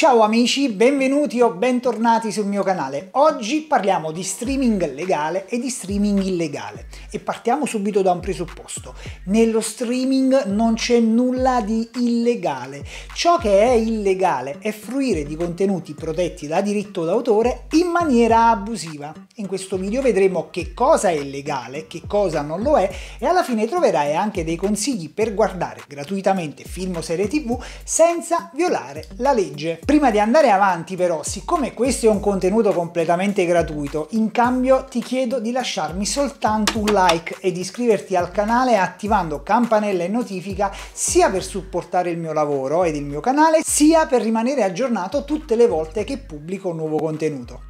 Ciao amici, benvenuti o bentornati sul mio canale. Oggi parliamo di streaming legale e di streaming illegale e partiamo subito da un presupposto. Nello streaming non c'è nulla di illegale. Ciò che è illegale è fruire di contenuti protetti da diritto d'autore in maniera abusiva. In questo video vedremo che cosa è legale, che cosa non lo è e alla fine troverai anche dei consigli per guardare gratuitamente film o serie tv senza violare la legge. Prima di andare avanti però, siccome questo è un contenuto completamente gratuito, in cambio ti chiedo di lasciarmi soltanto un like e di iscriverti al canale attivando campanella e notifica sia per supportare il mio lavoro ed il mio canale, sia per rimanere aggiornato tutte le volte che pubblico un nuovo contenuto.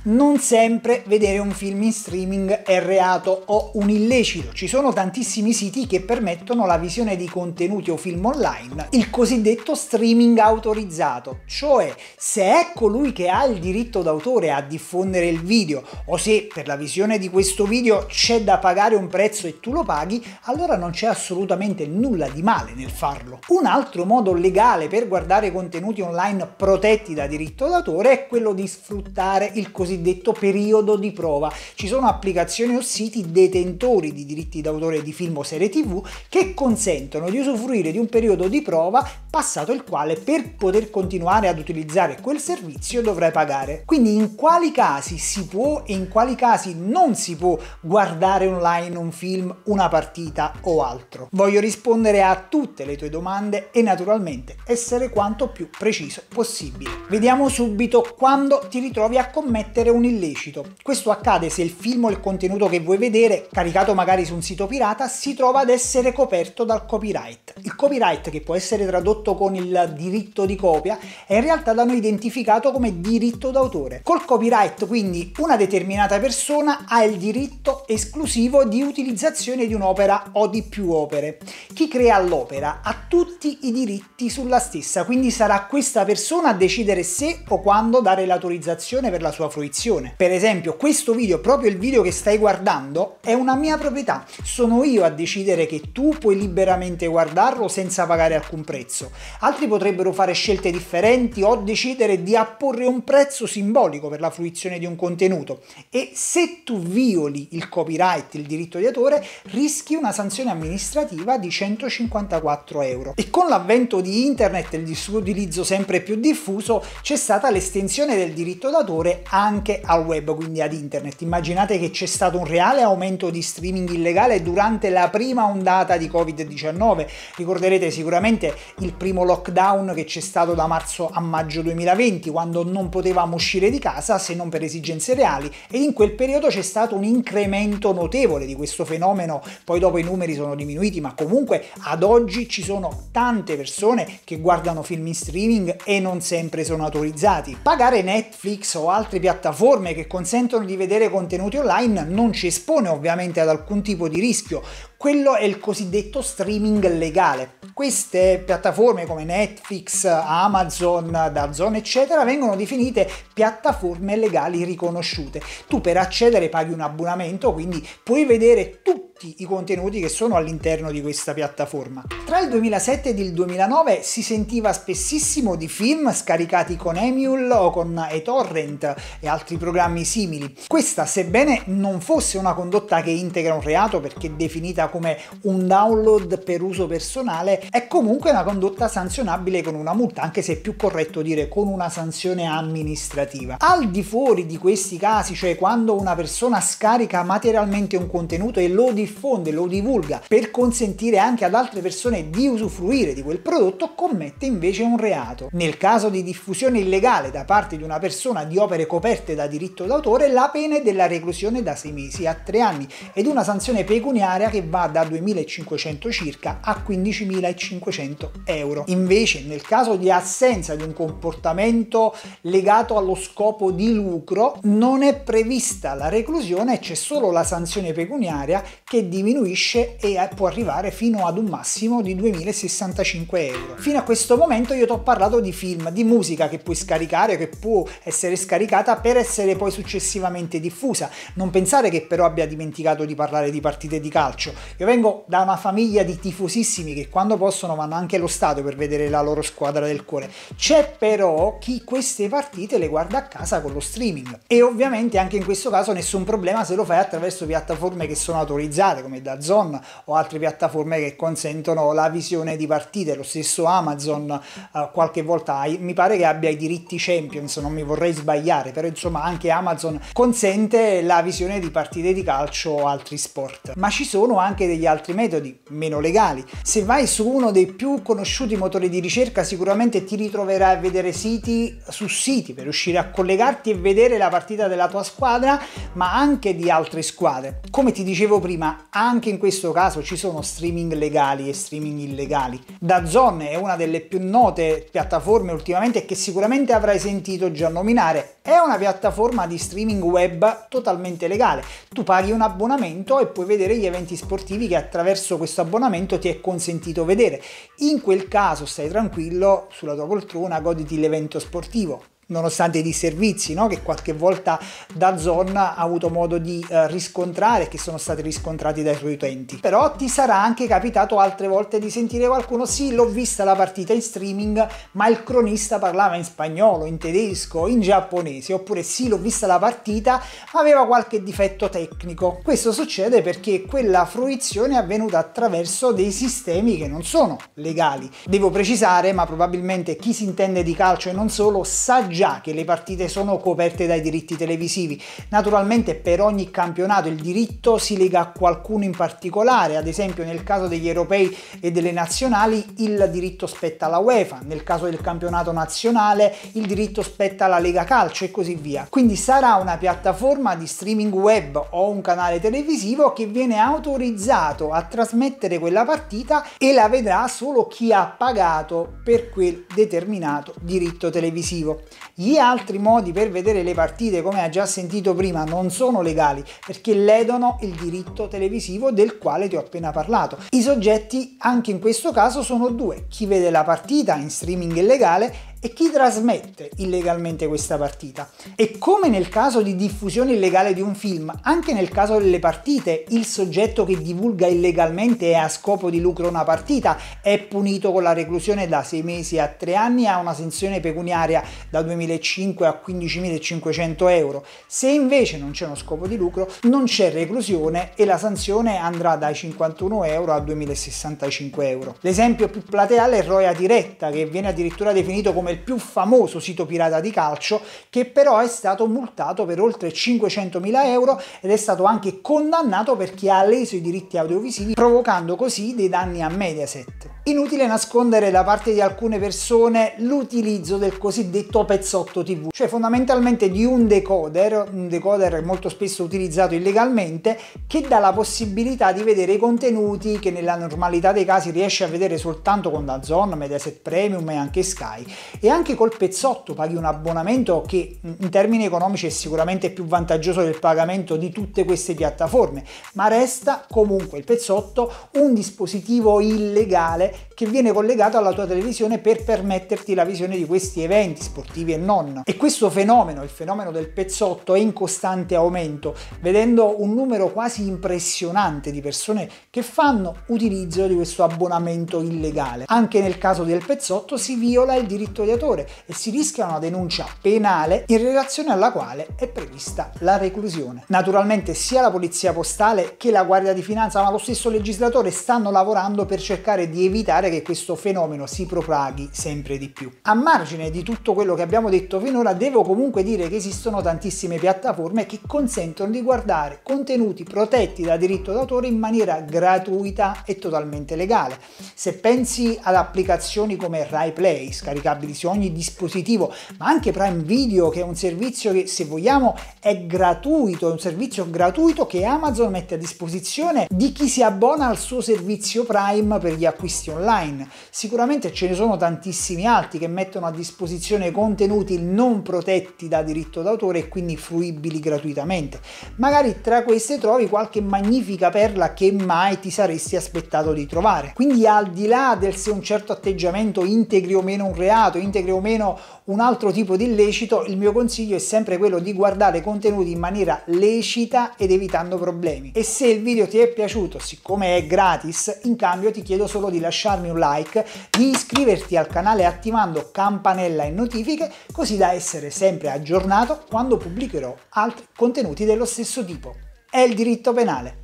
Non sempre vedere un film in streaming è reato o un illecito. Ci sono tantissimi siti che permettono la visione di contenuti o film online, il cosiddetto streaming autorizzato, cioè se è colui che ha il diritto d'autore a diffondere il video o se per la visione di questo video c'è da pagare un prezzo e tu lo paghi, allora non c'è assolutamente nulla di male nel farlo. Un altro modo legale per guardare contenuti online protetti da diritto d'autore è quello di sfruttare il cosiddetto cosiddetto periodo di prova. Ci sono applicazioni o siti detentori di diritti d'autore di film o serie tv che consentono di usufruire di un periodo di prova passato il quale per poter continuare ad utilizzare quel servizio dovrai pagare. Quindi in quali casi si può e in quali casi non si può guardare online un film, una partita o altro? Voglio rispondere a tutte le tue domande e naturalmente essere quanto più preciso possibile. Vediamo subito quando ti ritrovi a commettere commettere un illecito. Questo accade se il film o il contenuto che vuoi vedere, caricato magari su un sito pirata, si trova ad essere coperto dal copyright. Il copyright, che può essere tradotto con il diritto di copia, è in realtà da noi identificato come diritto d'autore. Col copyright, quindi, una determinata persona ha il diritto esclusivo di utilizzazione di un'opera o di più opere. Chi crea l'opera ha tutti i diritti sulla stessa, quindi sarà questa persona a decidere se o quando dare l'autorizzazione per la sua fruizione fruizione. Per esempio questo video, proprio il video che stai guardando, è una mia proprietà. Sono io a decidere che tu puoi liberamente guardarlo senza pagare alcun prezzo. Altri potrebbero fare scelte differenti o decidere di apporre un prezzo simbolico per la fruizione di un contenuto. E se tu violi il copyright, il diritto di autore, rischi una sanzione amministrativa di 154 euro. E con l'avvento di internet e il suo utilizzo sempre più diffuso, c'è stata l'estensione del diritto d'autore anche anche al web, quindi ad internet. Immaginate che c'è stato un reale aumento di streaming illegale durante la prima ondata di Covid-19. Ricorderete sicuramente il primo lockdown che c'è stato da marzo a maggio 2020, quando non potevamo uscire di casa se non per esigenze reali E in quel periodo c'è stato un incremento notevole di questo fenomeno, poi dopo i numeri sono diminuiti, ma comunque ad oggi ci sono tante persone che guardano film in streaming e non sempre sono autorizzati. Pagare Netflix o altre piattaforme piattaforme che consentono di vedere contenuti online non ci espone ovviamente ad alcun tipo di rischio quello è il cosiddetto streaming legale. Queste piattaforme come Netflix, Amazon, Dazon, eccetera, vengono definite piattaforme legali riconosciute. Tu per accedere paghi un abbonamento, quindi puoi vedere tutto i contenuti che sono all'interno di questa piattaforma. Tra il 2007 ed il 2009 si sentiva spessissimo di film scaricati con Emule o con eTorrent e altri programmi simili. Questa, sebbene non fosse una condotta che integra un reato perché definita come un download per uso personale, è comunque una condotta sanzionabile con una multa, anche se è più corretto dire con una sanzione amministrativa. Al di fuori di questi casi, cioè quando una persona scarica materialmente un contenuto e lo diffonde, lo divulga per consentire anche ad altre persone di usufruire di quel prodotto, commette invece un reato. Nel caso di diffusione illegale da parte di una persona di opere coperte da diritto d'autore, la pena è della reclusione da 6 mesi a 3 anni ed una sanzione pecuniaria che va va da 2.500 circa a 15.500 euro. Invece nel caso di assenza di un comportamento legato allo scopo di lucro non è prevista la reclusione c'è solo la sanzione pecuniaria che diminuisce e può arrivare fino ad un massimo di 2.065 euro. Fino a questo momento io ti ho parlato di film, di musica che puoi scaricare, che può essere scaricata per essere poi successivamente diffusa. Non pensare che però abbia dimenticato di parlare di partite di calcio. Io vengo da una famiglia di tifosissimi che quando possono vanno anche allo stadio per vedere la loro squadra del cuore. C'è però chi queste partite le guarda a casa con lo streaming e ovviamente anche in questo caso nessun problema se lo fai attraverso piattaforme che sono autorizzate come DAZN o altre piattaforme che consentono la visione di partite. Lo stesso Amazon eh, qualche volta mi pare che abbia i diritti Champions, non mi vorrei sbagliare, però insomma anche Amazon consente la visione di partite di calcio o altri sport. Ma ci sono anche anche degli altri metodi meno legali. Se vai su uno dei più conosciuti motori di ricerca sicuramente ti ritroverai a vedere siti su siti per riuscire a collegarti e vedere la partita della tua squadra ma anche di altre squadre. Come ti dicevo prima anche in questo caso ci sono streaming legali e streaming illegali. DAZN è una delle più note piattaforme ultimamente che sicuramente avrai sentito già nominare è una piattaforma di streaming web totalmente legale. Tu paghi un abbonamento e puoi vedere gli eventi sportivi che attraverso questo abbonamento ti è consentito vedere. In quel caso stai tranquillo sulla tua poltrona, goditi l'evento sportivo nonostante i disservizi no? che qualche volta da zona ha avuto modo di eh, riscontrare che sono stati riscontrati dai suoi utenti però ti sarà anche capitato altre volte di sentire qualcuno sì l'ho vista la partita in streaming ma il cronista parlava in spagnolo in tedesco in giapponese oppure sì l'ho vista la partita ma aveva qualche difetto tecnico questo succede perché quella fruizione è avvenuta attraverso dei sistemi che non sono legali devo precisare ma probabilmente chi si intende di calcio e non solo sa già che le partite sono coperte dai diritti televisivi. Naturalmente per ogni campionato il diritto si lega a qualcuno in particolare, ad esempio nel caso degli europei e delle nazionali il diritto spetta alla UEFA, nel caso del campionato nazionale il diritto spetta alla Lega Calcio e così via. Quindi sarà una piattaforma di streaming web o un canale televisivo che viene autorizzato a trasmettere quella partita e la vedrà solo chi ha pagato per quel determinato diritto televisivo. Gli altri modi per vedere le partite, come ha già sentito prima, non sono legali perché ledono il diritto televisivo del quale ti ho appena parlato. I soggetti anche in questo caso sono due, chi vede la partita in streaming illegale e chi trasmette illegalmente questa partita. E come nel caso di diffusione illegale di un film, anche nel caso delle partite, il soggetto che divulga illegalmente e a scopo di lucro una partita è punito con la reclusione da 6 mesi a 3 anni e ha una sanzione pecuniaria da 2.500 a 15.500 euro. Se invece non c'è uno scopo di lucro, non c'è reclusione e la sanzione andrà dai 51 euro a 2.065 euro. L'esempio più plateale è Roya Diretta, che viene addirittura definito come come il più famoso sito pirata di calcio, che però è stato multato per oltre 500.000 euro ed è stato anche condannato per chi ha leso i diritti audiovisivi, provocando così dei danni a Mediaset. Inutile nascondere da parte di alcune persone l'utilizzo del cosiddetto pezzotto TV, cioè fondamentalmente di un decoder, un decoder molto spesso utilizzato illegalmente, che dà la possibilità di vedere i contenuti che nella normalità dei casi riesci a vedere soltanto con DAZN, Mediaset Premium e anche Sky. E anche col pezzotto paghi un abbonamento che in termini economici è sicuramente più vantaggioso del pagamento di tutte queste piattaforme, ma resta comunque il pezzotto un dispositivo illegale che viene collegato alla tua televisione per permetterti la visione di questi eventi sportivi e non. E questo fenomeno, il fenomeno del pezzotto, è in costante aumento, vedendo un numero quasi impressionante di persone che fanno utilizzo di questo abbonamento illegale. Anche nel caso del pezzotto si viola il diritto di autore e si rischia una denuncia penale in relazione alla quale è prevista la reclusione. Naturalmente sia la polizia postale che la guardia di finanza, ma lo stesso legislatore stanno lavorando per cercare di evitare evitare che questo fenomeno si propaghi sempre di più. A margine di tutto quello che abbiamo detto finora, devo comunque dire che esistono tantissime piattaforme che consentono di guardare contenuti protetti da diritto d'autore in maniera gratuita e totalmente legale. Se pensi ad applicazioni come RaiPlay, scaricabili su ogni dispositivo, ma anche Prime Video, che è un servizio che se vogliamo è gratuito, è un servizio gratuito che Amazon mette a disposizione di chi si abbona al suo servizio Prime per gli acquisti online online. Sicuramente ce ne sono tantissimi altri che mettono a disposizione contenuti non protetti da diritto d'autore e quindi fruibili gratuitamente. Magari tra queste trovi qualche magnifica perla che mai ti saresti aspettato di trovare. Quindi al di là del se un certo atteggiamento integri o meno un reato, integri o meno un altro tipo di illecito, il mio consiglio è sempre quello di guardare contenuti in maniera lecita ed evitando problemi. E se il video ti è piaciuto, siccome è gratis, in cambio ti chiedo solo di lasciare lasciarmi un like, di iscriverti al canale attivando campanella e notifiche così da essere sempre aggiornato quando pubblicherò altri contenuti dello stesso tipo. È il diritto penale.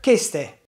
Che ste?